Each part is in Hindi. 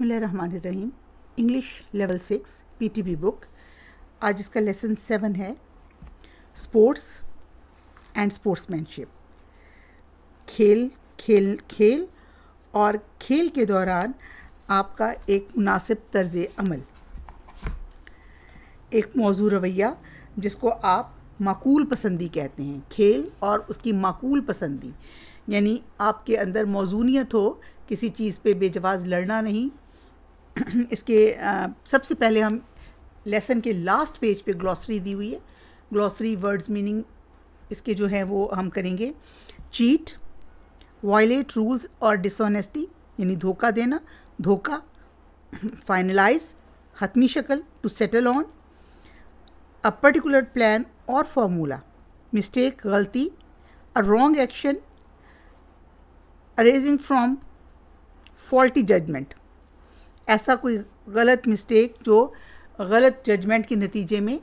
रहीम English level six PTB book आज इसका लेसन सेवन है स्पोर्ट्स एंड स्पोर्ट्समैनशिप खेल खेल खेल और खेल के दौरान आपका एक मुनासिब तर्ज अमल एक मौजू रवैया जिसको आप माकूल पसंदी कहते हैं खेल और उसकी माकूल पसंदी यानी आपके अंदर मौजूनीत हो किसी चीज़ पे बेजवाज लड़ना नहीं इसके आ, सबसे पहले हम लेसन के लास्ट पेज पे ग्लॉसरी दी हुई है ग्लॉसरी वर्ड्स मीनिंग इसके जो हैं वो हम करेंगे चीट वॉयलेट रूल्स और डिसऑनेस्टी यानी धोखा देना धोखा फाइनलाइज हतमी शक्ल to settle on a particular plan और फार्मूला मिस्टेक गलती a wrong action arising from faulty judgement ऐसा कोई गलत मिस्टेक जो गलत जजमेंट के नतीजे में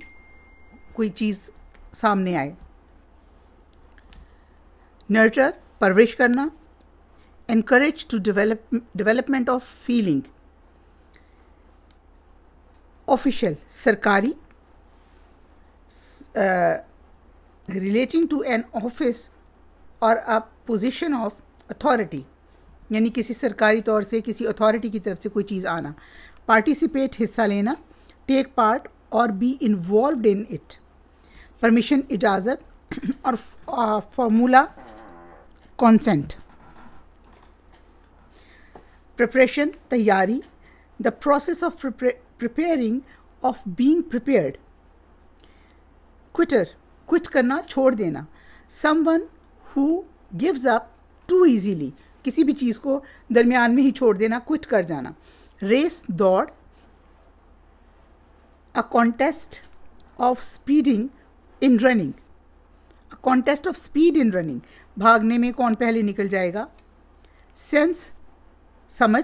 कोई चीज़ सामने आए नर्चर परवरिश करना encourage to develop development of feeling official सरकारी रिलेटिंग टू एन ऑफिस और अ पोजिशन ऑफ अथॉरिटी यानी किसी सरकारी तौर से किसी अथॉरिटी की तरफ से कोई चीज़ आना पार्टिसिपेट हिस्सा लेना टेक पार्ट और be involve in it permission इजाज़त और फॉर्मूला कॉन्सेंट प्रिपरेशन तैयारी the process of preparing of being prepared quitter quit करना छोड़ देना someone who gives up too easily किसी भी चीज़ को दरमियान में ही छोड़ देना क्विट कर जाना रेस दौड़ a contest of speeding in running a contest of speed in running भागने में कौन पहले निकल जाएगा सेंस समझ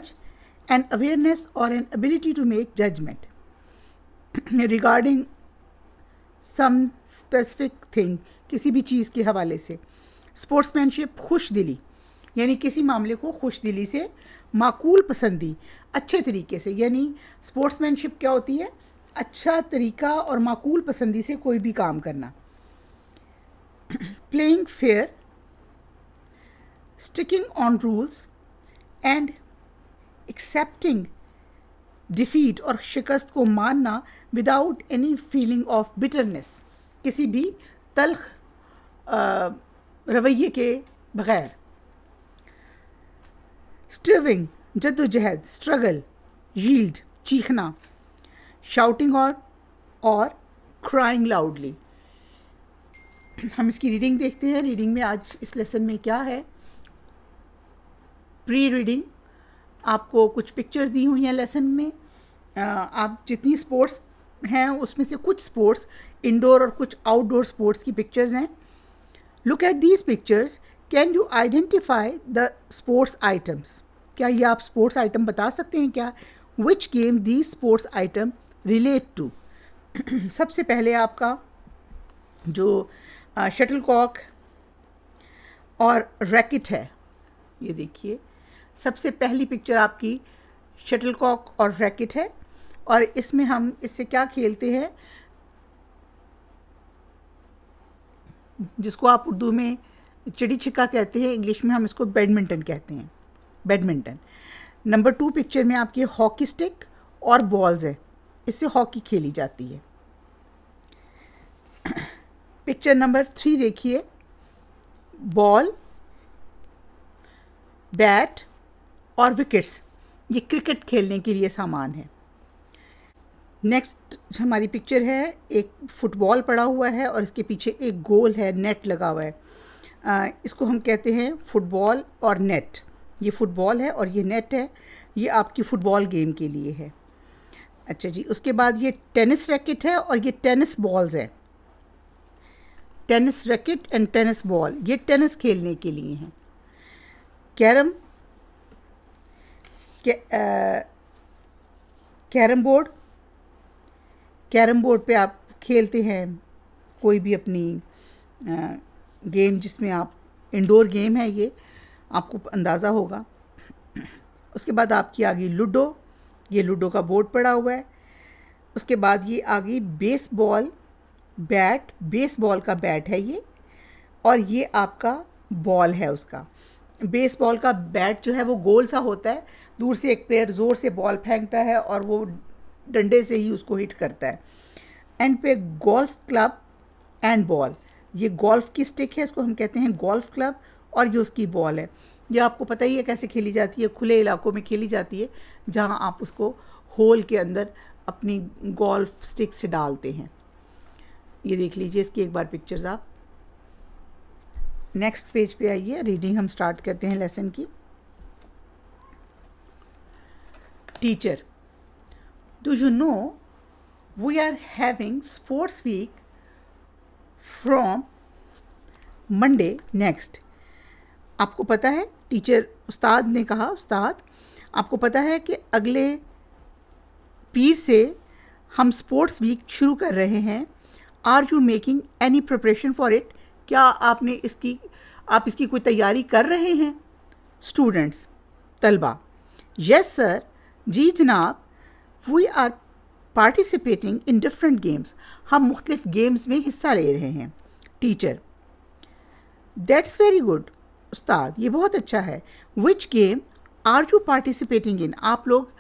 एंड अवेयरनेस और an ability to make judgement regarding some specific thing किसी भी चीज़ के हवाले से स्पोर्ट्समैनशिप खुश दिली यानी किसी मामले को खुश दिली से माकूल पसंदी अच्छे तरीके से यानी स्पोर्ट्समैनशिप क्या होती है अच्छा तरीका और माकूल पसंदी से कोई भी काम करना playing fair sticking on rules and accepting defeat और शिकस्त को मानना without any feeling of bitterness किसी भी तलख रवैये के बगैर स्टिविंग जदोजहद स्ट्रगल यील्ड चीखना शाउटिंग और और क्राइंग लाउडली हम इसकी रीडिंग देखते हैं रीडिंग में आज इस लेसन में क्या है प्री रीडिंग आपको कुछ पिक्चर्स दी हुई हैं लेसन में आप जितनी स्पोर्ट्स हैं उसमें से कुछ स्पोर्ट्स इंडोर और कुछ आउटडोर स्पोर्ट्स की पिक्चर्स हैं look at these pictures can you identify the sports items क्या ये आप स्पोर्ट्स आइटम बता सकते हैं क्या which game the sports item relate to सबसे पहले आपका जो शटल कॉक और रैकेट है ये देखिए सबसे पहली पिक्चर आपकी शटल कॉक और रैकेट है और इसमें हम इससे क्या खेलते हैं जिसको आप उर्दू में चिड़ी छिक्का कहते हैं इंग्लिश में हम इसको बैडमिंटन कहते हैं बैडमिंटन नंबर टू पिक्चर में आपकी हॉकी स्टिक और बॉल्स है इससे हॉकी खेली जाती है पिक्चर नंबर थ्री देखिए बॉल बैट और विकेट्स ये क्रिकेट खेलने के लिए सामान है नेक्स्ट हमारी पिक्चर है एक फुटबॉल पड़ा हुआ है और इसके पीछे एक गोल है नेट लगा हुआ है आ, इसको हम कहते हैं फुटबॉल और नेट ये फुटबॉल है और ये नेट है ये आपकी फ़ुटबॉल गेम के लिए है अच्छा जी उसके बाद ये टेनिस रैकेट है और ये टेनिस बॉल्स है tennis racket and tennis ball ये टेनिस खेलने के लिए हैं carrom carrom board carrom board पे आप खेलते हैं कोई भी अपनी आ, गेम जिसमें आप इंडोर गेम है ये आपको अंदाज़ा होगा उसके बाद आपकी आ गई लूडो ये लूडो का बोर्ड पड़ा हुआ है उसके बाद ये आ गई बेसबॉल बैट बेसबॉल का बैट है ये और ये आपका बॉल है उसका बेसबॉल का बैट जो है वो गोल सा होता है दूर से एक प्लेयर ज़ोर से बॉल फेंकता है और वो डंडे से ही उसको हिट करता है एंड पे गोल्फ क्लब एंड बॉल ये गोल्फ की स्टिक है इसको हम कहते हैं गोल्फ क्लब और ये उसकी बॉल है ये आपको पता ही है कैसे खेली जाती है खुले इलाकों में खेली जाती है जहाँ आप उसको होल के अंदर अपनी गोल्फ स्टिक से डालते हैं ये देख लीजिए इसकी एक बार पिक्चर्स आप नेक्स्ट पेज पे आइए रीडिंग हम स्टार्ट करते हैं लेसन की teacher do you know we are having sports week from Monday next आपको पता है टीचर उस्ताद ने कहा उस्ताद आपको पता है कि अगले पीर से हम स्पोर्ट्स वीक शुरू कर रहे हैं are you making any preparation for it क्या आपने इसकी आप इसकी कोई तैयारी कर रहे हैं स्टूडेंट्स तलबा यस सर जी जनाब we are participating in different games हम मुख्तलिफ़ गेम्स में हिस्सा ले रहे हैं टीचर दैट्स वेरी गुड उस्ताद ये बहुत अच्छा है which game are you participating in आप लोग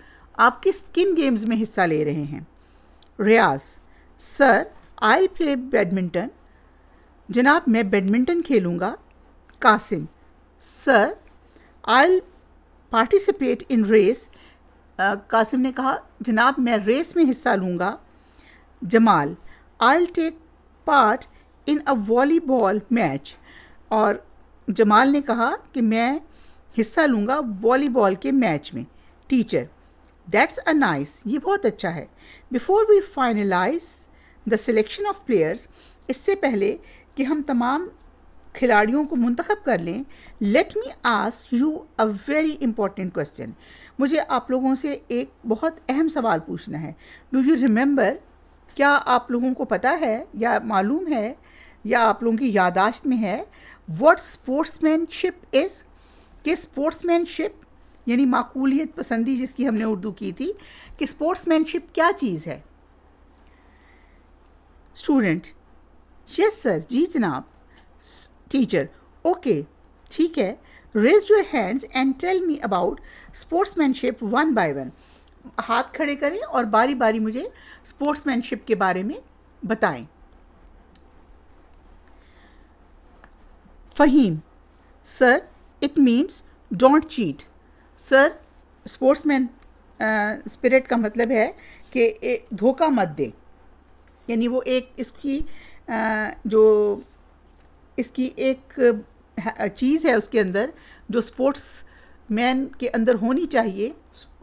आप किस किन गेम्स में हिस्सा ले रहे हैं Riaz sir I play badminton जनाब मैं बैडमिंटन खेलूँगा Qasim sir I participate in race Qasim ने कहा जनाब मैं रेस में हिस्सा लूँगा Jamal I take part in a volleyball match और जमाल ने कहा कि मैं हिस्सा लूँगा वॉलीबॉल के मैच में टीचर दैट्स अ नाइस ये बहुत अच्छा है before we finalise the selection of players इससे पहले कि हम तमाम खिलाड़ियों को मंतखब कर लें let me ask you a very important question मुझे आप लोगों से एक बहुत अहम सवाल पूछना है डू यू रिमेंबर क्या आप लोगों को पता है या मालूम है या आप लोगों की यादाश्त में है वट स्पोर्ट्समैनशिप इज़ कि स्पोर्ट्समैनशिप यानी माकूलियत पसंदी जिसकी हमने उर्दू की थी कि स्पोर्ट्समैनशिप क्या चीज़ है स्टूडेंट यस सर जी जनाब टीचर ओके ठीक है raise your hands and tell me about sportsmanship one by one हाथ खड़े करें और बारी बारी मुझे स्पोर्ट्समैनशिप के बारे में बताएं Fahim sir it means don't cheat sir sportsman spirit का मतलब है कि धोखा मत दे यानी वो एक इसकी जो इसकी एक चीज़ है उसके अंदर जो स्पोर्ट्स मैन के अंदर होनी चाहिए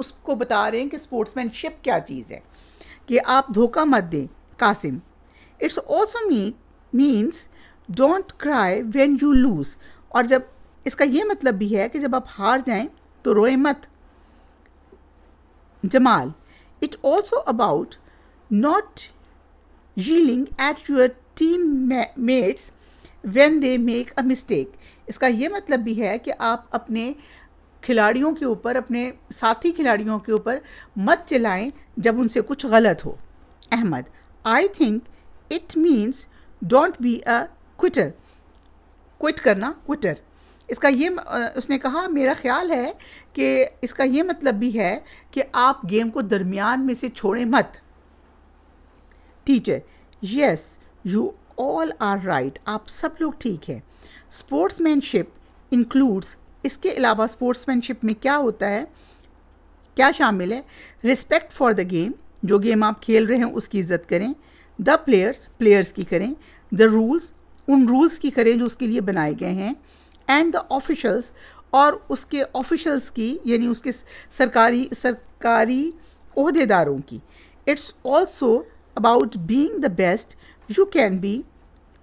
उसको बता रहे हैं कि स्पोर्ट्समैनशिप क्या चीज़ है कि आप धोखा मत दें Qasim it's also mean means don't cry when you lose और जब इसका ये मतलब भी है कि जब आप हार जाएं तो रोए मत Jamal it also about not yelling at your team mates when they make a mistake इसका ये मतलब भी है कि आप अपने खिलाड़ियों के ऊपर अपने साथी खिलाड़ियों के ऊपर मत चिल्लाएं जब उनसे कुछ गलत हो Ahmed I think it means don't be a quitter quit करना क्विटर इसका ये उसने कहा मेरा ख्याल है कि इसका ये मतलब भी है कि आप गेम को दरमियान में से छोड़ें मत teacher yes you all are right आप सब लोग ठीक है स्पोर्ट्समैनशिप इंक्लूड्स इसके अलावा स्पोर्ट्समैनशिप में क्या होता है क्या शामिल है रिस्पेक्ट फॉर द गेम जो गेम आप खेल रहे हैं उसकी इज्जत करें द प्लेयर्स प्लेयर्स की करें द रूल्स उन रूल्स की करें जो उसके लिए बनाए गए हैं एंड द ऑफिशल्स और उसके ऑफिशल्स की यानी उसके सरकारी सरकारी अहदेदारों की it's also about being the best you can be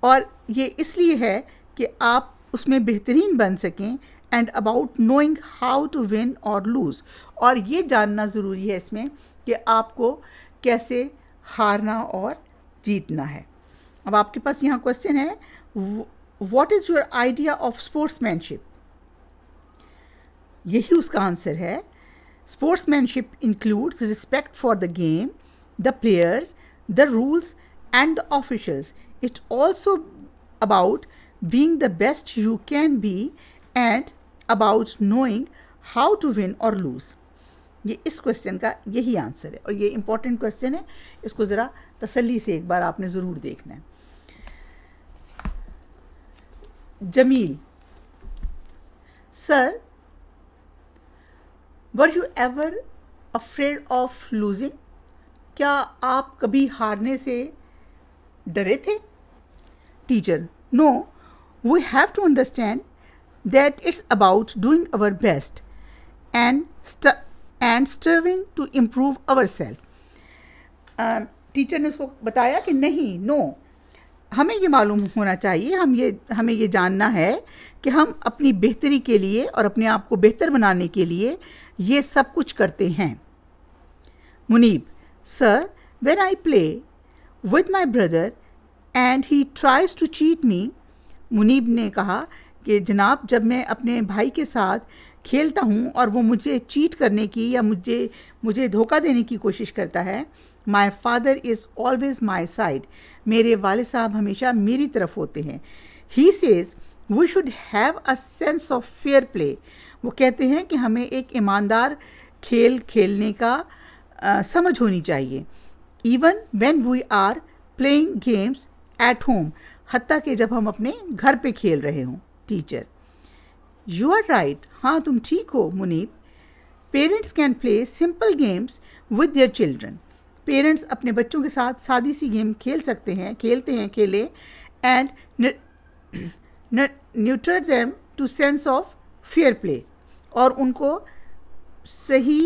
और ये इसलिए है कि आप उसमें बेहतरीन बन सकें and about knowing how to win और लूज़ और ये जानना ज़रूरी है इसमें कि आपको कैसे हारना और जीतना है अब आपके पास यहाँ क्वेश्चन है what is your idea of sportsmanship यही उसका आंसर है sportsmanship includes respect for the game the players the rules and the officials it also about being the best you can be and about knowing how to win और लूज ये इस क्वेश्चन का यही आंसर है और ये इंपॉर्टेंट क्वेश्चन है इसको ज़रा तसली से एक बार आपने ज़रूर देखना है Jamil sir were you ever afraid of losing क्या आप कभी हारने से डरे थे teacher no we have to understand that it's about doing our best and and striving to improve our self teacher ने उसको बताया कि नहीं नो no, हमें ये मालूम होना चाहिए हम ये हमें ये जानना है कि हम अपनी बेहतरी के लिए और अपने आप को बेहतर बनाने के लिए ये सब कुछ करते हैं Munib sir when I play with my brother and he tries to cheat me Munib ने कहा कि जनाब जब मैं अपने भाई के साथ खेलता हूँ और वो मुझे चीट करने की या मुझे मुझे धोखा देने की कोशिश करता है my father is always my side मेरे वाले साहब हमेशा मेरी तरफ होते हैं he says we should have a sense of fair play वो कहते हैं कि हमें एक ईमानदार खेल खेलने का आ, समझ होनी चाहिए even when we are playing games at home हती कि जब हम अपने घर पे खेल रहे हों टीचर यू आर राइट हाँ तुम ठीक हो Munib parents can play simple games with their children parents अपने बच्चों के साथ सादी सी गेम खेल सकते हैं खेलते हैं खेले and nurture them to sense of fair play और उनको सही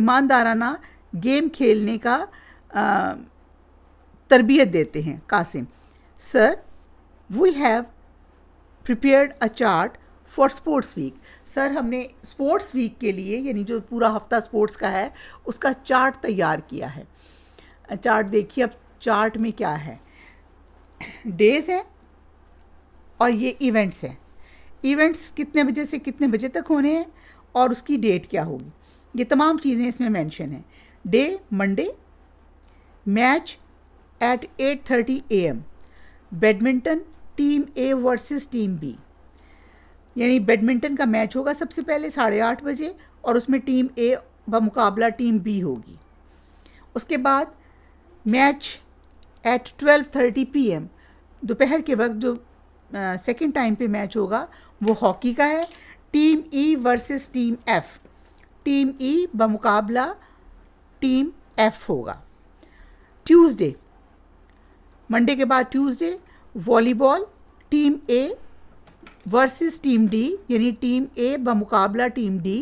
ईमानदाराना गेम खेलने का तरबियत देते हैं Qasim sir we have prepared a chart for sports week sir हमने स्पोर्ट्स वीक के लिए यानी जो पूरा हफ्ता स्पोर्ट्स का है उसका चार्ट तैयार किया है चार्ट देखिए अब चार्ट में क्या है डेज है और ये इवेंट्स हैं इवेंट्स कितने बजे से कितने बजे तक होने हैं और उसकी डेट क्या होगी ये तमाम चीज़ें इसमें मेंशन हैं day Monday match at 8:30 M badminton team A versus team B यानी बैडमिंटन का मैच होगा सबसे पहले साढ़े आठ बजे और उसमें टीम ए मुकाबला टीम बी होगी उसके बाद match at twelve thirty P M दोपहर के वक्त जो सेकेंड टाइम पे मैच होगा वो हॉकी का है team E e versus team F team E e मुकाबला टीम एफ़ होगा ट्यूसडे मंडे के बाद Tuesday volleyball team A versus team D यानी टीम ए बमुकाबला टीम डी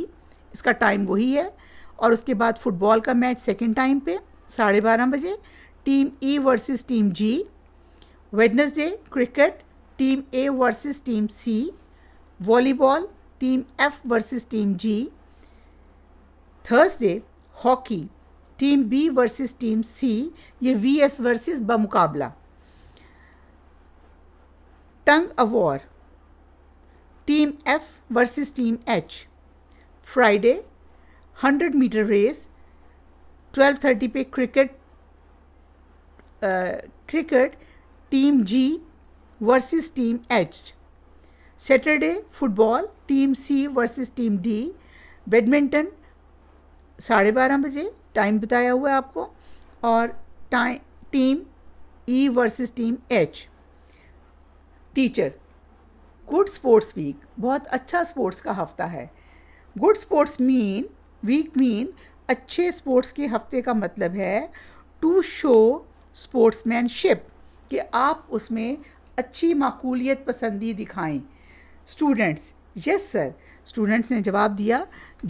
इसका टाइम वही है और उसके बाद फुटबॉल का मैच सेकेंड टाइम पे साढ़े बारह बजे team E versus team G Wednesday cricket team A versus team C volleyball team F versus team G Thursday hockey team B versus team C ये वी एस वर्सेस बमुकाबला tug of war team F versus team H Friday 100 metre race 12:30 पे cricket cricket team G versus team H Saturday football team C versus team D badminton साढ़े बारह बजे टाइम बताया हुआ है आपको और time team E versus team H teacher good sports week बहुत अच्छा स्पोर्ट्स का हफ्ता है good sports mean week mean अच्छे स्पोर्ट्स के हफ्ते का मतलब है टू शो स्पोर्ट्समैनशिप कि आप उसमें अच्छी माकूलियत पसंदी दिखाएं स्टूडेंट्स यस सर स्टूडेंट्स ने जवाब दिया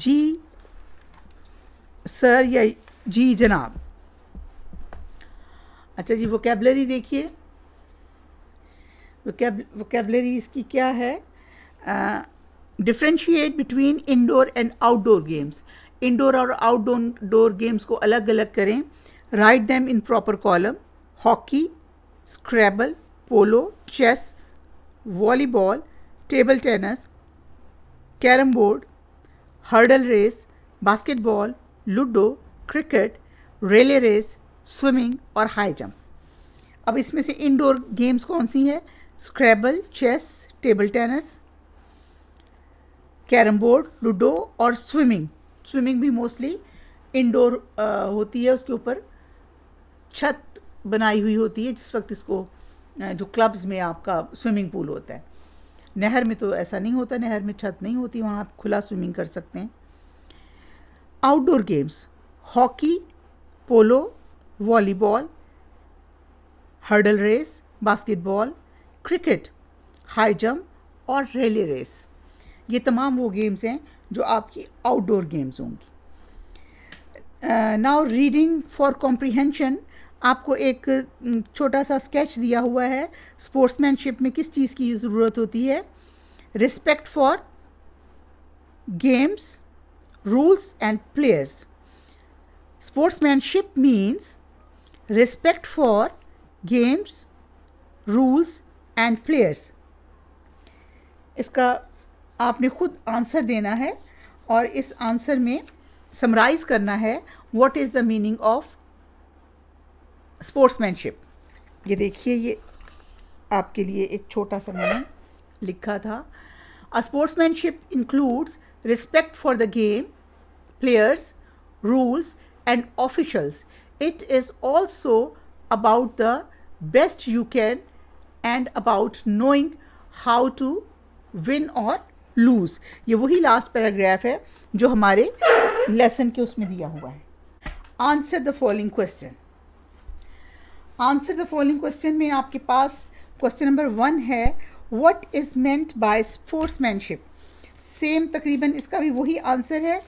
जी सर या जी जनाब अच्छा जी वो कैबलरी देखिए वोकेबलरीज की क्या है differentiate between indoor and outdoor games indoor और आउटडोर गेम्स को अलग अलग करें write them in proper column hockey scrabble polo chess volleyball table tennis carrom board hurdle race basketball ludo cricket relay race swimming और हाई जंप अब इसमें से इंडोर गेम्स कौन सी हैं scrabble chess table tennis carrom board ludo और स्विमिंग स्विमिंग भी मोस्टली इंडोर होती है उसके ऊपर छत बनाई हुई होती है जिस वक्त इसको जो क्लब्स में आपका स्विमिंग पूल होता है नहर में तो ऐसा नहीं होता नहर में छत नहीं होती वहाँ आप खुला स्विमिंग कर सकते हैं outdoor games hockey polo volleyball hurdle race basketball cricket high jump और रेली रेस ये तमाम वो गेम्स हैं जो आपकी आउटडोर गेम्स होंगी नाउ रीडिंग फॉर कॉम्प्रीहेंशन आपको एक छोटा सा स्केच दिया हुआ है स्पोर्ट्समैनशिप में किस चीज़ की ज़रूरत होती है respect for games rules and players sportsmanship means respect for games rules and players इसका आपने खुद आंसर देना है और इस आंसर में समराइज करना है what is the meaning of sportsmanship ये देखिए ये आपके लिए एक छोटा सा मैंने लिखा था uh sportsmanship includes respect for the game players rules and officials it is also about the best you can and about knowing how to win और लूज ये वही लास्ट पैराग्राफ है जो हमारे लेसन के उसमें दिया हुआ है answer the following question answer the following question में आपके पास क्वेश्चन नंबर वन है what is meant by sportsmanship same तकरीबन इसका भी वही आंसर है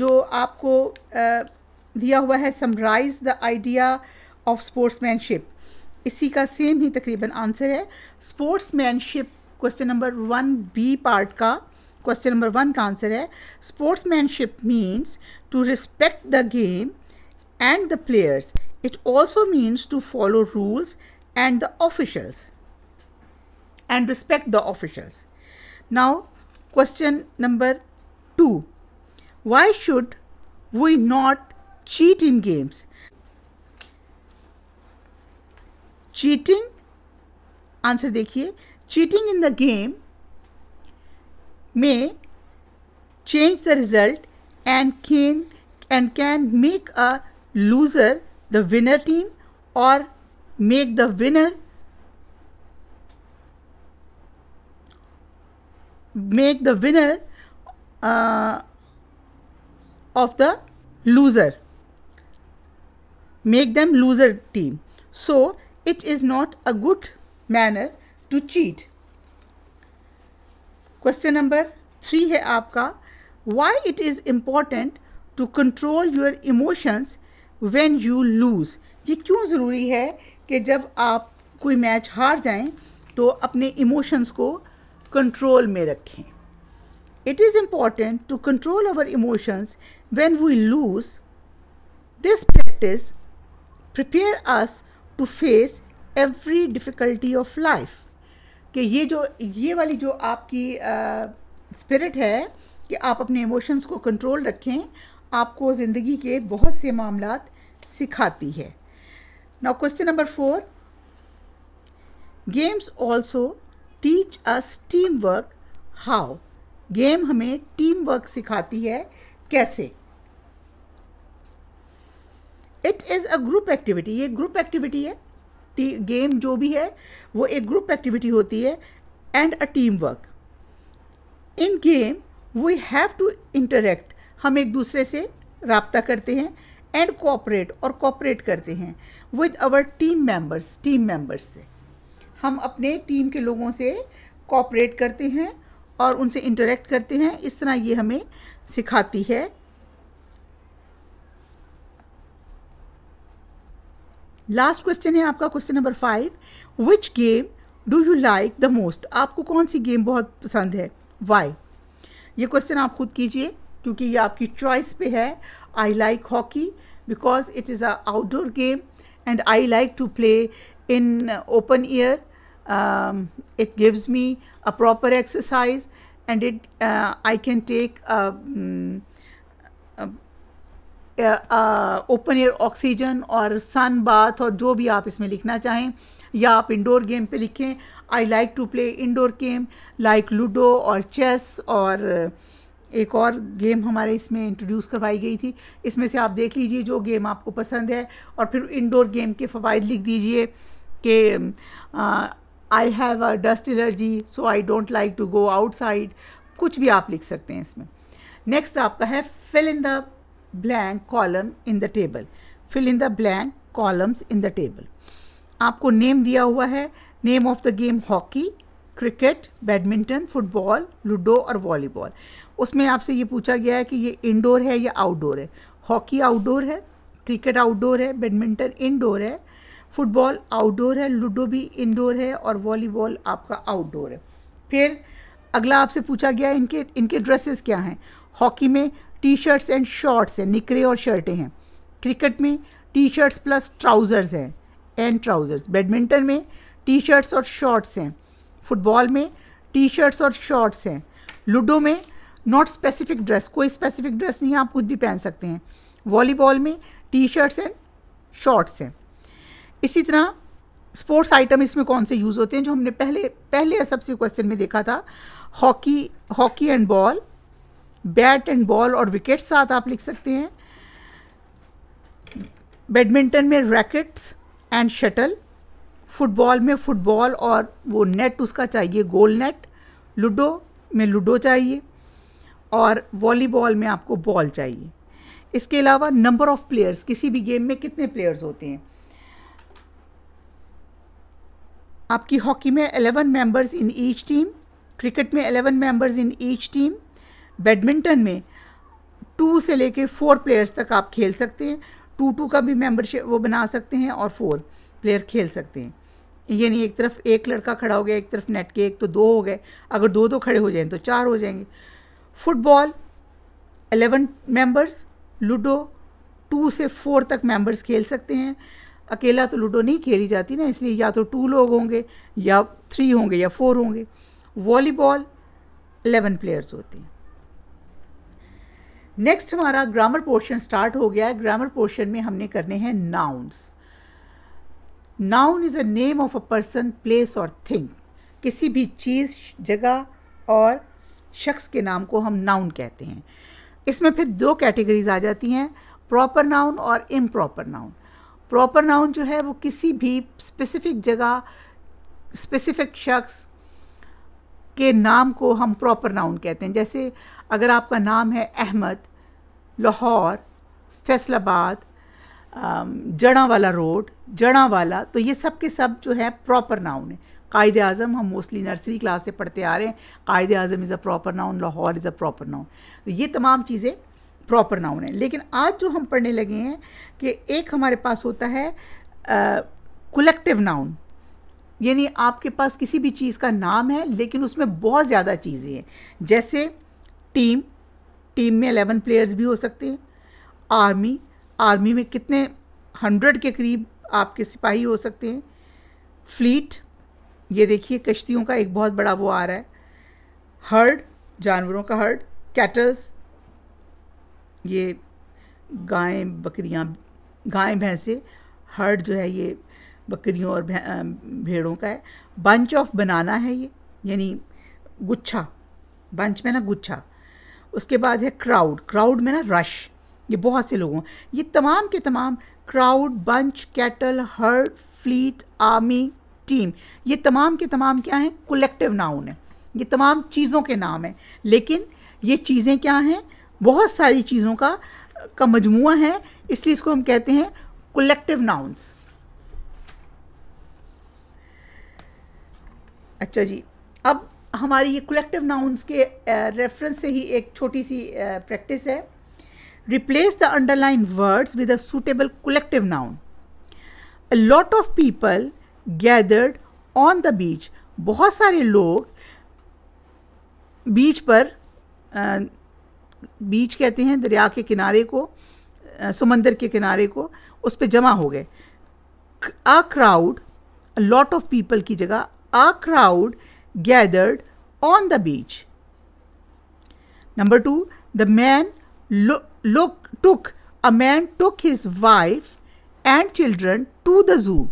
जो आपको दिया हुआ है summarise the idea of sportsmanship इसी का सेम ही तकरीबन आंसर है sportsmanship question number one B part का क्वेश्चन नंबर वन का आंसर है sportsmanship means to respect the game and the players it also means to follow rules and the officials and respect the officials now question number two why should we not cheat in games cheating answer देखिए चीटिंग इन द गेम में change the result and can and can make a loser the winner team और make the winner make the winner of the loser make them loser team so it is not a good manner to cheat question number three है आपका why it is important to control your emotions when you lose ये क्यों ज़रूरी है कि जब आप कोई मैच हार जाएं तो अपने इमोशंस को कंट्रोल में रखें it is important to control our emotions when we lose this practice prepare us to face every difficulty of life कि ये जो ये वाली जो आपकी स्पिरिट uh, है कि आप अपने इमोशंस को कंट्रोल रखें आपको ज़िंदगी के बहुत से मामला सिखाती है now question number four games also teach us team work how game हमें टीम वर्क सिखाती है कैसे it is a group activity ये ग्रुप एक्टिविटी है गेम जो भी है वो एक ग्रुप एक्टिविटी होती है and a team work in game we have to interact हम एक दूसरे से रबता करते हैं एंड कोऑपरेट और कोऑपरेट करते हैं with our team members team members से हम अपने टीम के लोगों से कोऑपरेट करते हैं और उनसे इंटरेक्ट करते हैं इस तरह ये हमें सिखाती है लास्ट क्वेश्चन है आपका question number five which game do you like the most आपको कौन सी गेम बहुत पसंद है वाई ये क्वेश्चन आप खुद कीजिए क्योंकि ये आपकी चॉइस पे है I like hockey because it is a outdoor game and I like to play in open air it gives me a proper exercise and it I can take open air oxygen और सन बाथ और जो भी आप इसमें लिखना चाहें या आप इंडोर गेम पे लिखें I like to play indoor game like ludo और चेस और एक और गेम हमारे इसमें इंट्रोड्यूस करवाई गई थी इसमें से आप देख लीजिए जो गेम आपको पसंद है और फिर इंडोर गेम के फ़वाद लिख दीजिए कि I have a dust allergy so I don't like to go outside कुछ भी आप लिख सकते हैं इसमें नेक्स्ट आपका है fill in the blank column in the table fill in the blank columns in the table आपको नेम दिया हुआ है name of the game hockey cricket badminton football ludo और वॉलीबॉल उसमें आपसे ये पूछा गया है कि ये इंडोर है या आउटडोर है हॉकी आउटडोर है क्रिकेट आउटडोर है बैडमिंटन इनडोर है फुटबॉल आउटडोर है लूडो भी इंडोर है और वॉलीबॉल आपका आउटडोर है फिर अगला आपसे पूछा गया है इनके इनके ड्रेसेस क्या हैं हॉकी में टी शर्ट्स एंड शॉर्ट्स हैं निकरे और शर्टें हैं क्रिकेट में टी शर्ट्स प्लस ट्राउज़र्स हैं एंड ट्राउज़र्स बैडमिंटन में टी शर्ट्स और शॉर्ट्स हैं फुटबॉल में टी शर्ट्स और शॉर्ट्स हैं लूडो में नॉट स्पेसिफिक ड्रेस कोई स्पेसिफिक ड्रेस नहीं है आप कुछ भी पहन सकते हैं वॉलीबॉल में टी शर्ट्स एंड शॉर्ट्स हैं इसी तरह स्पोर्ट्स आइटम इसमें कौन से यूज़ होते हैं जो हमने पहले पहले सबसे क्वेश्चन में देखा था hockey hockey and ball bat and ball और विकेट साथ आप लिख सकते हैं बैडमिंटन में रैकेट्स एंड शटल फुटबॉल में फुटबॉल और वो नेट उसका चाहिए गोल नेट लूडो में लूडो चाहिए और वॉलीबॉल में आपको बॉल चाहिए इसके अलावा नंबर ऑफ़ प्लेयर्स किसी भी गेम में कितने प्लेयर्स होते हैं आपकी हॉकी में 11 members in each team cricket में 11 members in each team badminton में टू से लेके फोर प्लेयर्स तक आप खेल सकते हैं टू टू का भी मेंबरशिप वो बना सकते हैं और फोर प्लेयर खेल सकते हैं यानी एक तरफ एक लड़का खड़ा हो गया एक तरफ नेट के एक तो दो हो गए अगर दो दो खड़े हो जाएं तो चार हो जाएंगे football eleven members ludo two से फोर तक मेंबर्स खेल सकते हैं अकेला तो लूडो नहीं खेली जाती ना इसलिए या तो टू लोग होंगे या थ्री होंगे या फोर होंगे वॉलीबॉल एलेवन प्लेयर्स होते हैं नेक्स्ट हमारा ग्रामर पोर्शन स्टार्ट हो गया है ग्रामर पोर्शन में हमने करने हैं nouns noun is a name of a person place और थिंग किसी भी चीज़ जगह और शख्स के नाम को हम नाउन कहते हैं इसमें फिर दो कैटेगरीज आ जाती हैं प्रॉपर नाउन और इम नाउन प्रॉपर नाउन जो है वो किसी भी स्पेसिफिक जगह स्पेसिफिक शख्स के नाम को हम प्रॉपर नाउन कहते हैं जैसे अगर आपका नाम है अहमद लाहौर फैसलाबाद जड़ावाला रोड जड़ावाला तो ये सब के सब जो है प्रॉपर नाउन है कायद अज़म हम मोस्टली नर्सरी क्लास से पढ़ते आ रहे हैं Quaid Azam is a proper noun Lahore is a proper noun तो ये तमाम चीज़ें प्रॉपर नाउन है लेकिन आज जो हम पढ़ने लगे हैं कि एक हमारे पास होता है कलेक्टिव नाउन यानी आपके पास किसी भी चीज़ का नाम है लेकिन उसमें बहुत ज़्यादा चीज़ें हैं जैसे टीम टीम में एलेवन प्लेयर्स भी हो सकते हैं आर्मी आर्मी में कितने हंड्रेड के करीब आपके सिपाही हो सकते हैं फ्लीट ये देखिए कश्तियों का एक बहुत बड़ा वो आ रहा है हर्ड जानवरों का हर्ड कैटल्स ये गाय बकरियाँ गाय भैंसे हर्ड जो है ये बकरियों और भेड़ों का है बंच ऑफ बनाना है ये यानी गुच्छा बंच में ना गुच्छा उसके बाद है क्राउड क्राउड में ना रश ये बहुत से लोगों ये तमाम के तमाम crowd bunch cattle herd fleet army team ये तमाम के तमाम क्या हैं कलेक्टिव नाउन है ये तमाम चीज़ों के नाम हैं लेकिन ये चीज़ें क्या हैं बहुत सारी चीज़ों का का मजमु है इसलिए इसको हम कहते हैं कलेक्टिव नाउन्स अच्छा जी अब हमारी ये कलेक्टिव नाउन्स के रेफरेंस से ही एक छोटी सी प्रैक्टिस है replace the underline words with a suitable collective noun a lot of people gathered on the beach बहुत सारे लोग बीच पर बीच कहते हैं दरिया के किनारे को समंदर के किनारे को उस पर जमा हो गए a crowd lot of people की जगह a crowd gathered on the beach. Number two, the man lo- look, took a man took his wife and children to the zoo.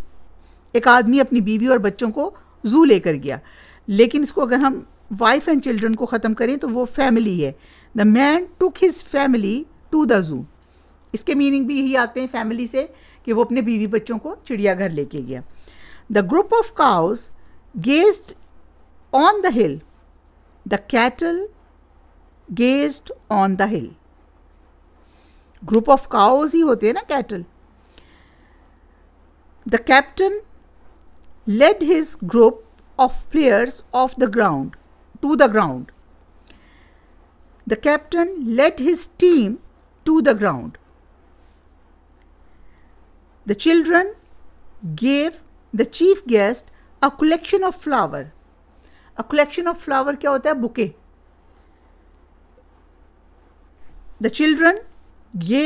एक आदमी अपनी बीवी और बच्चों को जू लेकर गया लेकिन इसको अगर हम वाइफ एंड चिल्ड्रन को ख़त्म करें तो वो फैमिली है the man took his family to the zoo इसके मीनिंग भी यही आते हैं फैमिली से कि वो अपने बीवी बच्चों को चिड़ियाघर लेके गया the group of cows grazed on the hill. The cattle gazed on the hill. Group of cows ही होते हैं ना cattle. The captain led his group of players off the ground to the ground. The captain led his team to the ground. The children gave the chief guest a collection of flowers. A collection of flower क्या होता है बुके द चिल्ड्रन ये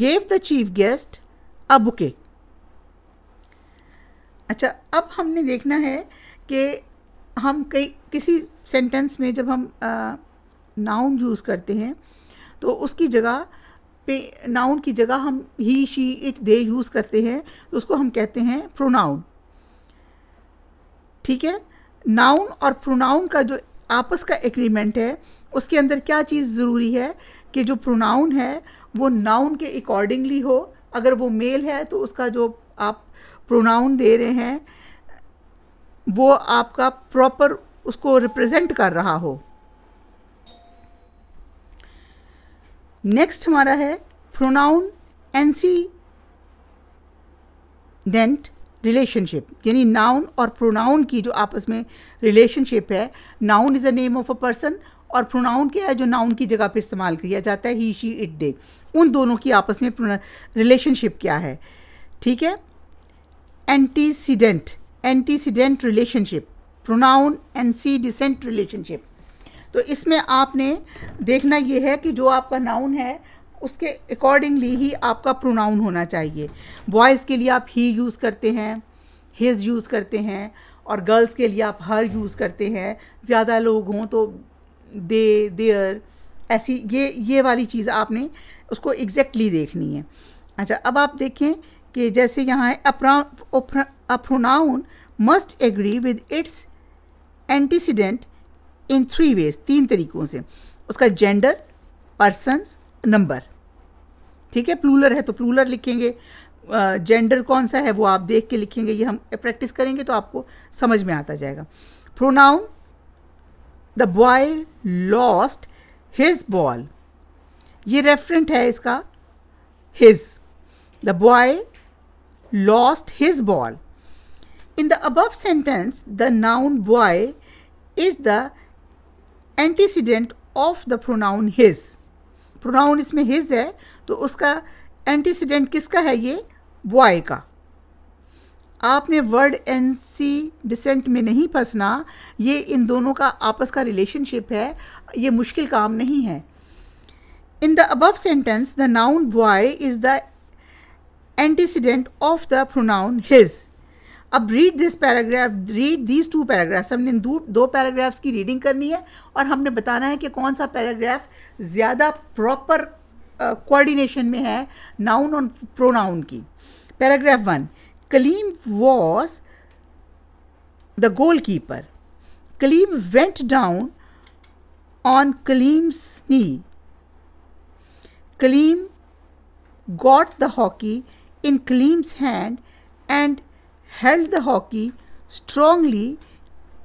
gave the chief guest a bouquet अच्छा अब हमने देखना है कि हम कई किसी सेंटेंस में जब हम नाउन यूज़ करते हैं तो उसकी जगह पे नाउन की जगह हम he she it they use करते हैं तो उसको हम कहते हैं प्रोनाउन ठीक है नाउन और प्रोनाउन का जो आपस का एग्रीमेंट है उसके अंदर क्या चीज़ ज़रूरी है कि जो प्रोनाउन है वो नाउन के अकॉर्डिंगली हो अगर वो मेल है तो उसका जो आप प्रोनाउन दे रहे हैं वो आपका प्रॉपर उसको रिप्रेजेंट कर रहा हो नेक्स्ट हमारा है प्रोनाउन एनसी डेंट रिलेशनशिप यानी नाउन और प्रोनाउन की जो आपस में रिलेशनशिप है noun is a name of a person और प्रोनाउन क्या है जो नाउन की जगह पे इस्तेमाल किया जाता है ही शी इट दे उन दोनों की आपस में रिलेशनशिप क्या है ठीक है antecedent antecedent relationship pronoun antecedent relationship तो इसमें आपने देखना ये है कि जो आपका नाउन है उसके अकॉर्डिंगली ही आपका प्रोनाउन होना चाहिए बॉयज़ के लिए आप ही यूज़ करते हैं हिज यूज़ करते हैं और गर्ल्स के लिए आप हर यूज़ करते हैं ज़्यादा लोग हों तो दे देयर ऐसी ये ये वाली चीज़ आपने उसको एग्जैक्टली देखनी है अच्छा अब आप देखें कि जैसे यहाँ है a pronoun must agree with its antecedent in three ways तीन तरीक़ों से उसका जेंडर पर्सनस नंबर ठीक है प्लूलर है तो प्लूलर लिखेंगे जेंडर कौन सा है वो आप देख के लिखेंगे ये हम प्रैक्टिस करेंगे तो आपको समझ में आता जाएगा pronoun the boy lost his ball ये रेफरेंट है इसका his the boy lost his ball in the above sentence the noun boy is the antecedent of the pronoun his pronoun इसमें हिज है तो उसका एंटीसीडेंट किसका है ये बॉय का आपने वर्ड एनसी सी डिसेंट में नहीं फंसना ये इन दोनों का आपस का रिलेशनशिप है ये मुश्किल काम नहीं है in the above sentence the noun boy is the antecedent of the pronoun his अब read this paragraph read these two paragraphs हमने दो दो पैराग्राफ्स की रीडिंग करनी है और हमने बताना है कि कौन सा पैराग्राफ ज़्यादा प्रॉपर कोऑर्डिनेशन में है नाउन और प्रोनाउन की paragraph one Kaleem was the goalkeeper Kaleem went down on Kaleem's knee Kaleem got the hockey in Kaleem's hand and held the hockey strongly,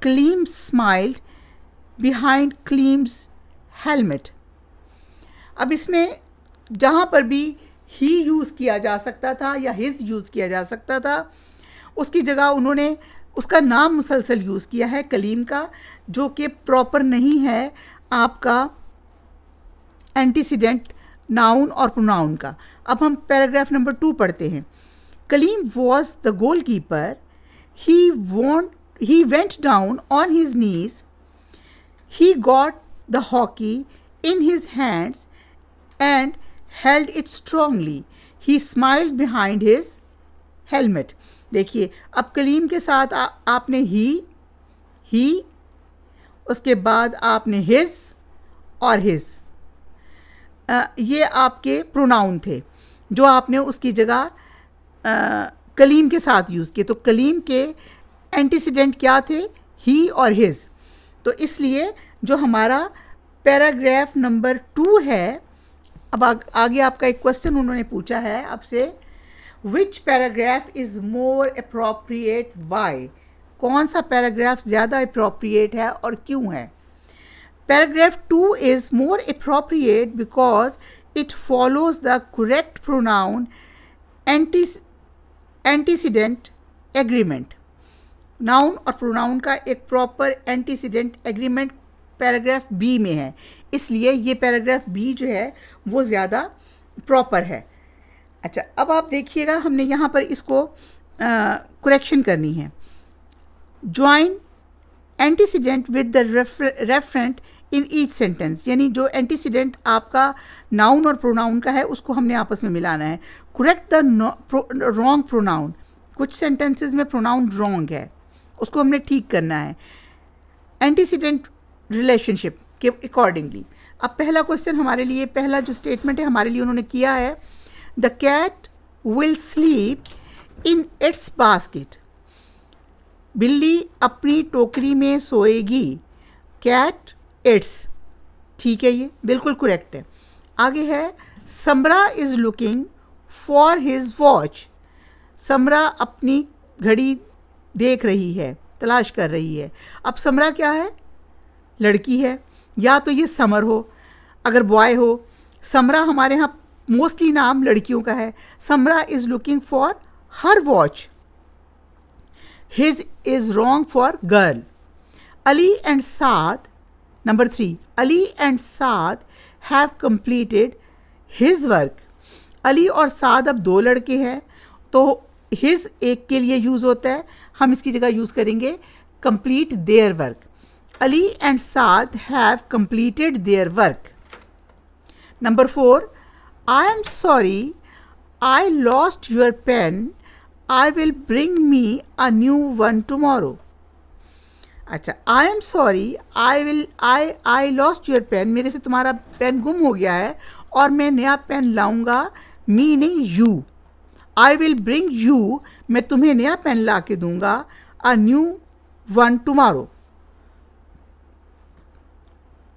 Kleem smiled behind Kleem's helmet. अब इसमें जहाँ पर भी ही यूज़ किया जा सकता था या हिज यूज़ किया जा सकता था उसकी जगह उन्होंने उसका नाम मुसलसल यूज़ किया है कलीम का जो कि प्रॉपर नहीं है आपका एंटीसीडेंट नाउन और प्रोनाउन का अब हम पैराग्राफ नंबर टू पढ़ते हैं Kalim was the goalkeeper. He won, he went down on his knees. He got the hockey in his hands and held it strongly. He smiled behind his helmet. देखिए अब कलीम के साथ आ, आपने ही ही उसके बाद आपने हिज और हिज ये आपके प्रोनाउन थे जो आपने उसकी जगह कलीम के साथ यूज़ किए तो कलीम के एंटीसीडेंट क्या थे ही और हिज तो इसलिए जो हमारा पैराग्राफ नंबर टू है अब आ, आगे आपका एक क्वेश्चन उन्होंने पूछा है आपसे which paragraph is more appropriate why कौन सा पैराग्राफ ज़्यादा अप्रोप्रिएट है और क्यों है paragraph two is more appropriate because it follows the correct pronoun anti antecedent agreement noun और प्रोनाउन का एक proper antecedent agreement paragraph B में है इसलिए ये पैराग्राफ बी जो है वो ज़्यादा प्रॉपर है अच्छा अब आप देखिएगा हमने यहाँ पर इसको करेक्शन करनी है join antecedent with the referent in each sentence यानी जो एंटीसीडेंट आपका नाउन और प्रोनाउन का है उसको हमने आपस में मिलाना है करेक्ट द रॉन्ग प्रोनाउन कुछ सेंटेंसेज में प्रोनाउन रॉन्ग है उसको हमने ठीक करना है एंटीसीडेंट रिलेशनशिप के अकॉर्डिंगली अब पहला क्वेश्चन हमारे लिए पहला जो स्टेटमेंट है हमारे लिए उन्होंने किया है the cat will sleep in its basket बिल्ली अपनी टोकरी में सोएगी कैट इट्स ठीक है ये बिल्कुल करेक्ट है आगे है Samra is looking for his watch Samra अपनी घड़ी देख रही है तलाश कर रही है अब समरा क्या है लड़की है या तो ये समर हो अगर बॉय हो समरा हमारे यहाँ मोस्टली नाम लड़कियों का है Samra is looking for her watch his is wrong for girl Ali and Saad number three Ali and Saad have completed his work Ali और साद अब दो लड़के हैं तो हिज एक के लिए यूज़ होता है हम इसकी जगह यूज़ करेंगे complete their work Ali and Saad have completed their work number four I am sorry I lost your pen I will bring me a new one tomorrow अच्छा I am sorry I will I I lost your pen मेरे से तुम्हारा पेन गुम हो गया है और मैं नया पेन लाऊंगा मी नहीं you I will bring you मैं तुम्हें नया पेन ला के दूंगा a new one tomorrow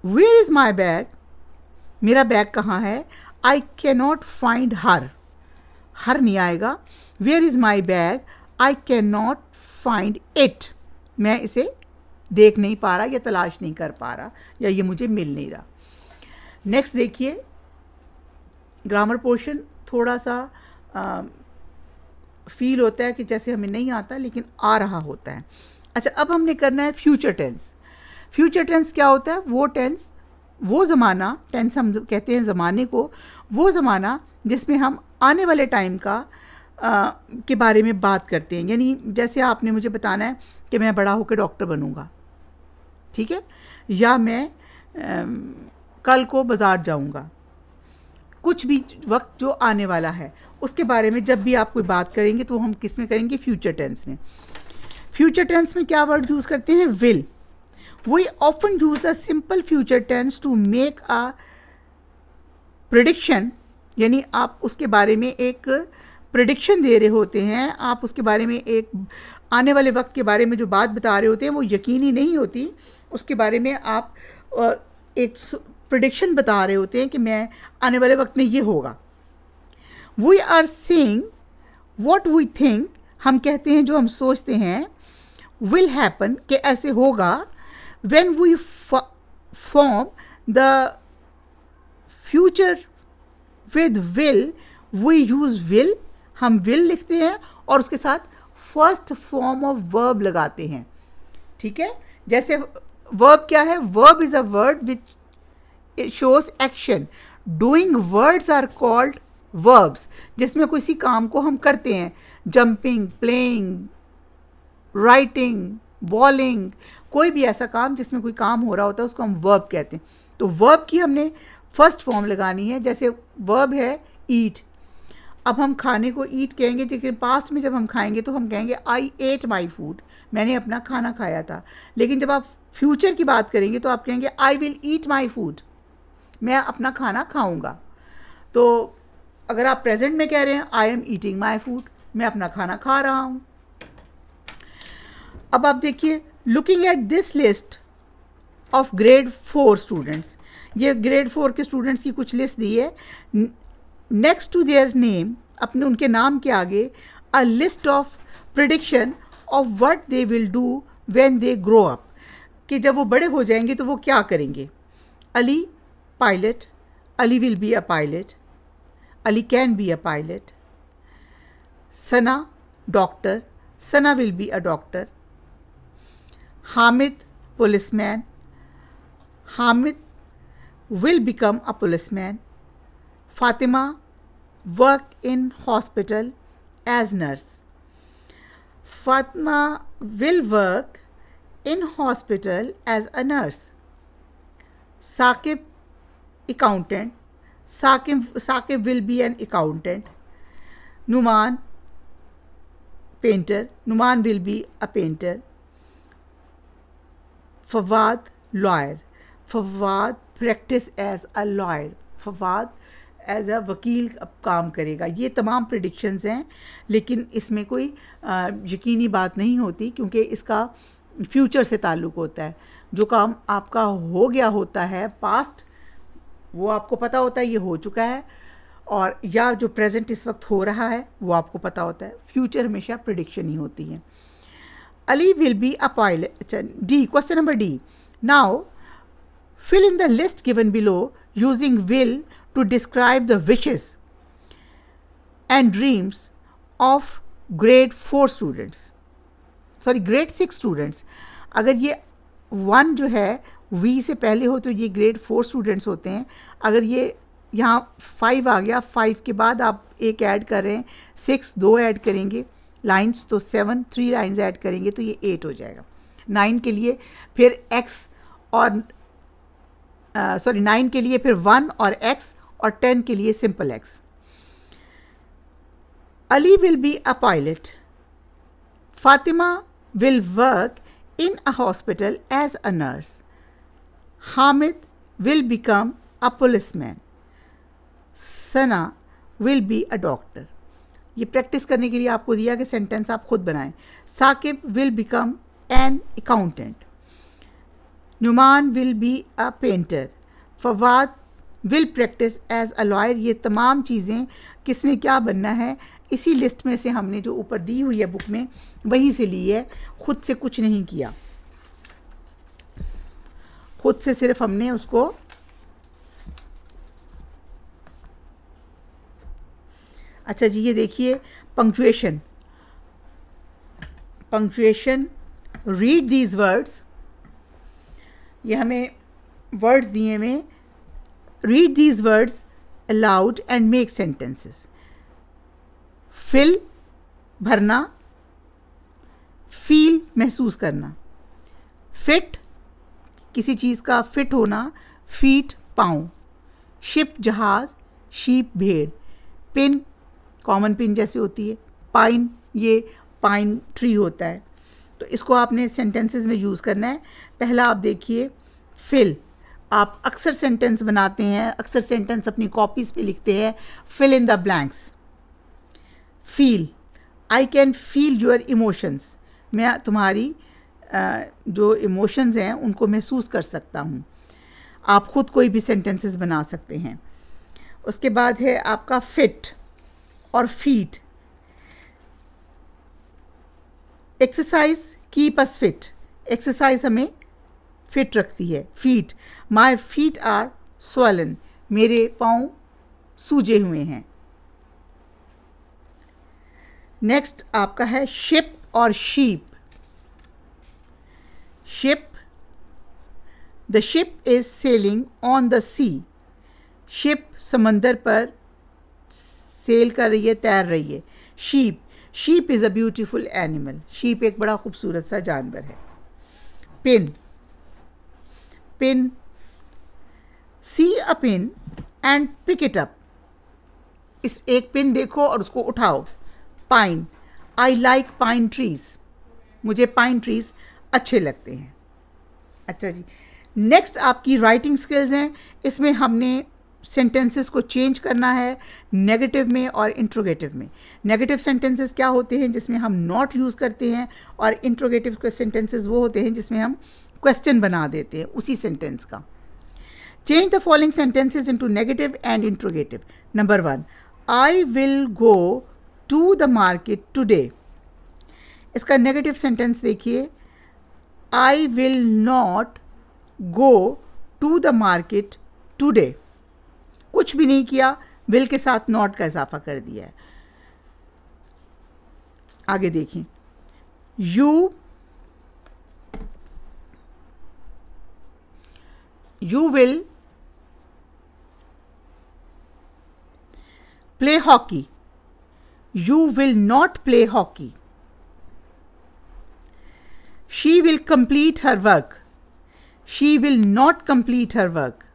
where is my bag मेरा बैग कहाँ है I cannot find her her नहीं आएगा where is my bag I can not find it मैं इसे देख नहीं पा रहा या तलाश नहीं कर पा रहा या ये मुझे मिल नहीं रहा नेक्स्ट देखिए ग्रामर पोर्शन थोड़ा सा आ, फील होता है कि जैसे हमें नहीं आता लेकिन आ रहा होता है अच्छा अब हमने करना है फ्यूचर टेंस फ्यूचर टेंस क्या होता है वो टेंस वो ज़माना टेंस हम कहते हैं ज़माने को वो ज़माना जिसमें हम आने वाले टाइम का आ, के बारे में बात करते हैं यानी जैसे आपने मुझे बताना है कि मैं बड़ा होकर डॉक्टर बनूँगा ठीक है या मैं आ, कल को बाज़ार जाऊँगा कुछ भी वक्त जो आने वाला है उसके बारे में जब भी आप कोई बात करेंगे तो हम किस में करेंगे फ्यूचर टेंस में फ्यूचर टेंस में क्या वर्ड यूज़ करते हैं will we often use the simple future tense to make a prediction यानी आप उसके बारे में एक प्रडिक्शन दे रहे होते हैं आप उसके बारे में एक आने वाले वक्त के बारे में जो बात बता रहे होते हैं वो यकीनी नहीं होती उसके बारे में आप एक प्रडिक्शन बता रहे होते हैं कि मैं आने वाले वक्त में ये होगा we are seeing what we think हम कहते हैं जो हम सोचते हैं विल हैपन कि ऐसे होगा when we form the future with will we use will हम विल लिखते हैं और उसके साथ फर्स्ट फॉर्म ऑफ वर्ब लगाते हैं ठीक है जैसे वर्ब क्या है verb is a word which shows action doing words are called verbs जिसमें किसी काम को हम करते हैं जंपिंग प्लेइंग राइटिंग बॉलिंग कोई भी ऐसा काम जिसमें कोई काम हो रहा होता है उसको हम वर्ब कहते हैं तो वर्ब की हमने फर्स्ट फॉर्म लगानी है जैसे वर्ब है ईट अब हम खाने को ईट कहेंगे लेकिन पास्ट में जब हम खाएंगे तो हम कहेंगे आई एट माई फूड मैंने अपना खाना खाया था लेकिन जब आप फ्यूचर की बात करेंगे तो आप कहेंगे I will eat my food मैं अपना खाना खाऊंगा तो अगर आप प्रेजेंट में कह रहे हैं I am eating my food मैं अपना खाना खा रहा हूँ अब आप देखिए looking at this list of grade four students ये ग्रेड फोर के स्टूडेंट्स की कुछ लिस्ट दी है नेक्स्ट टू देयर नेम अपने उनके नाम के आगे a list of prediction of what they will do when they grow up कि जब वो बड़े हो जाएंगे तो वो क्या करेंगे Ali pilot. Ali will be a pilot. Ali can be a pilot. Sana, doctor. Sana will be a doctor. Hamid, policeman. Hamid will become a policeman. Fatima, work in hospital as nurse. Fatma will work in hospital as a nurse. Saqib accountant. Saqib, Saqib will be an accountant. Numan, painter. Numan will be a painter. Fawad, lawyer. Fawad practice as a lawyer. Fawad as a वकील अब काम करेगा ये तमाम प्रडिक्शंस हैं लेकिन इसमें कोई आ, यकीनी बात नहीं होती क्योंकि इसका फ्यूचर से ताल्लुक़ होता है जो काम आपका हो गया होता है पास्ट वो आपको पता होता है ये हो चुका है और या जो प्रेजेंट इस वक्त हो रहा है वो आपको पता होता है फ्यूचर हमेशा प्रडिक्शन ही होती है Ali will be a pilot D question number D now fill in the list given below using will to describe the wishes and dreams of grade four students sorry grade six students अगर ये वन जो है वी से पहले हो तो ये ग्रेड फोर स्टूडेंट्स होते हैं अगर ये यहाँ फाइव आ गया फाइव के बाद आप एक ऐड कर रहे हैं सिक्स दो ऐड करेंगे लाइन्स तो सेवन थ्री लाइन्स ऐड करेंगे तो ये एट हो जाएगा नाइन के लिए फिर एक्स और सॉरी नाइन के लिए फिर वन और एक्स और टेन के लिए simple ex Ali will be a pilot Fatima will work in a hospital as a nurse Hamid will become a policeman. Sana will be a doctor. ये प्रैक्टिस करने के लिए आपको दिया कि सेंटेंस आप खुद बनाएं Saqib will become an accountant Noman will be a painter Fawad will practice as a lawyer ये तमाम चीज़ें किसने क्या बनना है इसी लिस्ट में से हमने जो ऊपर दी हुई है बुक में वहीं से ली है ख़ुद से कुछ नहीं किया खुद से सिर्फ हमने उसको अच्छा जी ये देखिए punctuation punctuation read these words ये हमें वर्ड्स दिए हुए read these words aloud and make sentences fill भरना फील महसूस करना फिट किसी चीज़ का फिट होना फीट पाँव शिप जहाज़ शीप भेड़ पिन कॉमन पिन जैसे होती है पाइन ये पाइन ट्री होता है तो इसको आपने सेंटेंसेस में यूज़ करना है पहला आप देखिए फिल आप अक्सर सेंटेंस बनाते हैं अक्सर सेंटेंस अपनी कॉपीज़ पे लिखते हैं fill in the blanks feel I can feel your emotions मैं तुम्हारी जो इमोशंस हैं उनको महसूस कर सकता हूँ आप ख़ुद कोई भी सेंटेंसेस बना सकते हैं उसके बाद है आपका फिट और feet exercise keep us fit exercise हमें फिट रखती है feet my feet are swollen मेरे पाँव सूजे हुए हैं नेक्स्ट आपका है शिप और sheep ship the ship is sailing on the sea ship समंदर पर सेल कर रही है तैर रही है sheep sheep is a beautiful animal sheep एक बड़ा खूबसूरत सा जानवर है pin pin see a pin and pick it up इस एक पिन देखो और उसको उठाओ pine I like pine trees मुझे पाइन ट्रीज़ अच्छे लगते हैं अच्छा जी नेक्स्ट आपकी राइटिंग स्किल्स हैं इसमें हमने सेंटेंसेस को चेंज करना है नेगेटिव में और इंट्रोगेटिव में नेगेटिव सेंटेंसेस क्या होते हैं जिसमें हम नॉट यूज़ करते हैं और इंट्रोगेटिव सेंटेंसेस वो होते हैं जिसमें हम क्वेश्चन बना देते हैं उसी सेंटेंस का change the following sentences into negative and interrogative number one I will go to the market today इसका नेगेटिव सेंटेंस देखिए I will not go to the market today कुछ भी नहीं किया विल के साथ नॉट का इजाफा कर दिया है आगे देखें you you will play hockey you will not play hockey She will complete her work. She will not complete her work.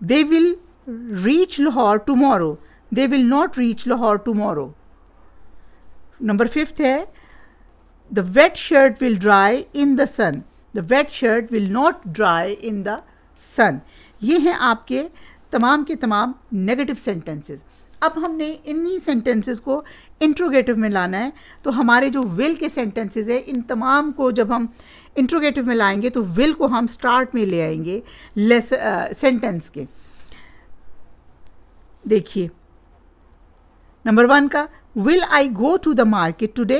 They will reach Lahore tomorrow. They will not reach Lahore tomorrow. Number 5th hai the wet shirt will dry in the sun. The wet shirt will not dry in the sun. ye हैं aapke tamam ke tamam negative sentences अब हमने इन्हीं सेंटेंसेस को इंट्रोगेटिव में लाना है तो हमारे जो विल के सेंटेंसेस हैं इन तमाम को जब हम इंट्रोगेटिव में लाएंगे तो विल को हम स्टार्ट में ले आएंगे लेस सेंटेंस uh, के देखिए नंबर वन का will I go to the market today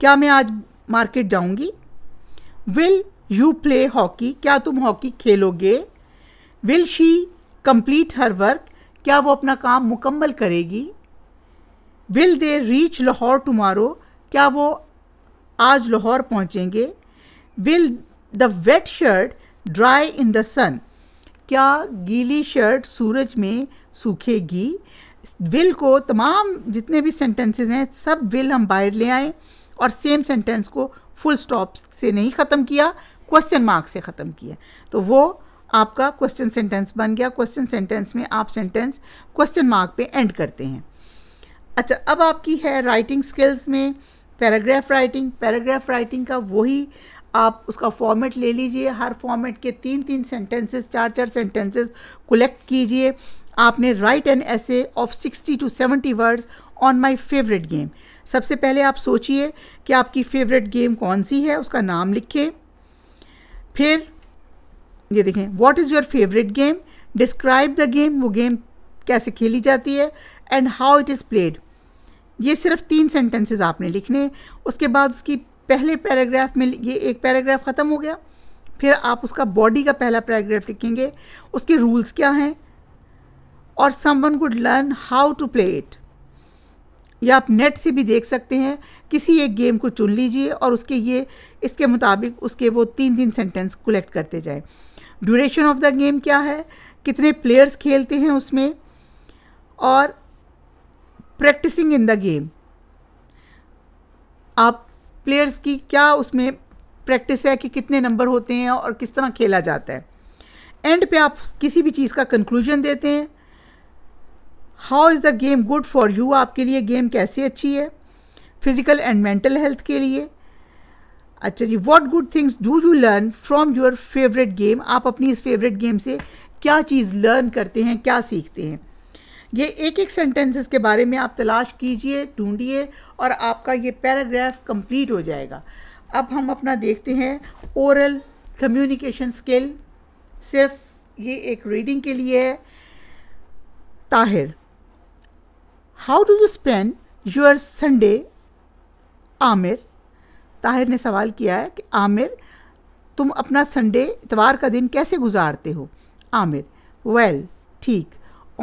क्या मैं आज मार्केट जाऊंगी विल यू प्ले हॉकी क्या तुम हॉकी खेलोगे will she complete her work क्या वो अपना काम मुकम्मल करेगी will they reach Lahore tomorrow क्या वो आज लाहौर पहुँचेंगे will the wet shirt dry in the sun क्या गीली शर्ट सूरज में सूखेगी विल को तमाम जितने भी सेंटेंसेस हैं सब विल हम बाहर ले आए और सेम सेंटेंस को फुल स्टॉप से नहीं ख़त्म किया क्वेश्चन मार्क से ख़त्म किया तो वो आपका क्वेश्चन सेंटेंस बन गया क्वेश्चन सेंटेंस में आप सेंटेंस क्वेश्चन मार्क पे एंड करते हैं अच्छा अब आपकी है राइटिंग स्किल्स में पैराग्राफ राइटिंग पैराग्राफ राइटिंग का वही आप उसका फॉर्मेट ले लीजिए हर फॉर्मेट के तीन तीन सेंटेंसेस चार चार सेंटेंसेस कलेक्ट कीजिए आपने write an essay of sixty to seventy words on my favourite game सबसे पहले आप सोचिए कि आपकी फेवरेट गेम कौन सी है उसका नाम लिखें फिर ये देखें what is your favourite game describe the game वो गेम कैसे खेली जाती है and how it is played ये सिर्फ तीन सेंटेंसेस आपने लिखने उसके बाद उसकी पहले पैराग्राफ में ये एक पैराग्राफ ख़त्म हो गया फिर आप उसका बॉडी का पहला पैराग्राफ लिखेंगे उसके रूल्स क्या हैं और some one good learn how to play it या आप नेट से भी देख सकते हैं किसी एक गेम को चुन लीजिए और उसके ये इसके मुताबिक उसके वो तीन तीन सेंटेंस कलेक्ट करते जाएं ड्यूरेशन ऑफ द गेम क्या है कितने प्लेयर्स खेलते हैं उसमें और प्रैक्टिसिंग इन द गेम आप प्लेयर्स की क्या उसमें प्रैक्टिस है कि कितने नंबर होते हैं और किस तरह खेला जाता है एंड पे आप किसी भी चीज़ का कंक्लूजन देते हैं how is the game good for you आपके लिए गेम कैसे अच्छी है फिज़िकल एंड मेंटल हेल्थ के लिए अच्छा जी what good things do you learn from your favourite game आप अपनी इस फेवरेट गेम से क्या चीज़ लर्न करते हैं क्या सीखते हैं ये एक एक सेंटेंसेस के बारे में आप तलाश कीजिए ढूंढिए और आपका ये पैराग्राफ कंप्लीट हो जाएगा अब हम अपना देखते हैं ओरल कम्युनिकेशन स्किल सिर्फ ये एक रीडिंग के लिए है Tahir how do you spend your Sunday Aamir Tahir ने सवाल किया है कि आमिर तुम अपना संडे इतवार का दिन कैसे गुजारते हो आमिर वेल well, ठीक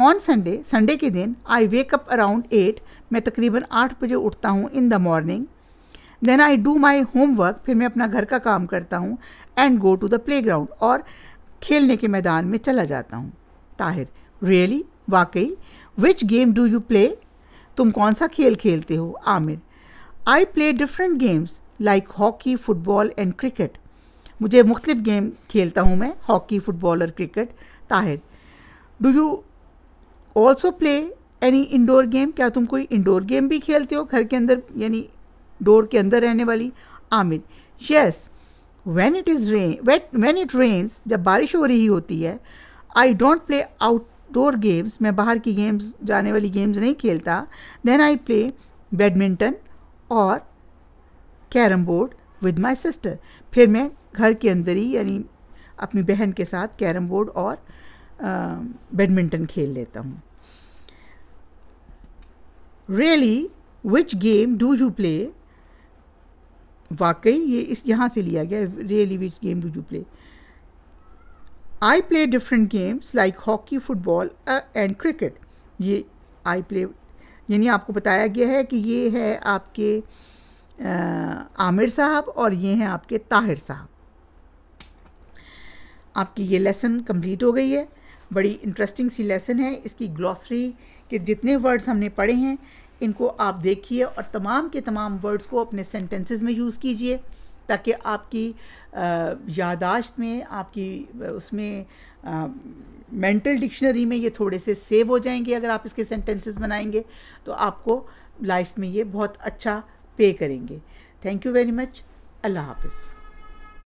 ऑन संडे संडे के दिन आई वेकअप अराउंड एट मैं तकरीबन आठ बजे उठता हूँ in the morning then I do my homework फिर मैं अपना घर का काम करता हूँ and go to the playground और खेलने के मैदान में चला जाता हूँ ताहिर रियली really? वाकई which game do you play तुम कौन सा खेल खेलते हो Aamir I play different games like hockey football and cricket मुझे मुख्तलिफ गेम खेलता हूँ मैं हॉकी फुटबॉल और cricket Tahir do you also play any indoor game क्या तुम कोई इंडोर गेम भी खेलते हो घर के अंदर यानी डोर के अंदर रहने वाली Aamir yes when it is rain wet when it rains जब बारिश हो रही होती है I don't play outdoor games मैं बाहर की गेम्स जाने वाली गेम्स नहीं खेलता देन आई प्ले बैडमिंटन और carrom board with my sister फिर मैं घर के अंदर ही यानी अपनी बहन के साथ कैरम बोर्ड और बैडमिंटन खेल लेता हूँ really which game do you play वाकई ये इस यहाँ से लिया गया really which game do you play I play different games like hockey football and cricket ये आई प्ले यानी आपको बताया गया है कि ये है आपके आ, आमिर साहब और ये हैं आपके ताहिर साहब आपकी ये लेसन कंप्लीट हो गई है बड़ी इंटरेस्टिंग सी लेसन है इसकी ग्लॉसरी के जितने वर्ड्स हमने पढ़े हैं इनको आप देखिए और तमाम के तमाम वर्ड्स को अपने सेंटेंसेस में यूज़ कीजिए ताकि आपकी यादाश्त में आपकी उसमें मेंटल डिक्शनरी में ये थोड़े से सेव हो जाएंगे अगर आप इसके सेंटेंसेस बनाएंगे तो आपको लाइफ में ये बहुत अच्छा पे करेंगे थैंक यू वेरी मच अल्लाह हाफिज़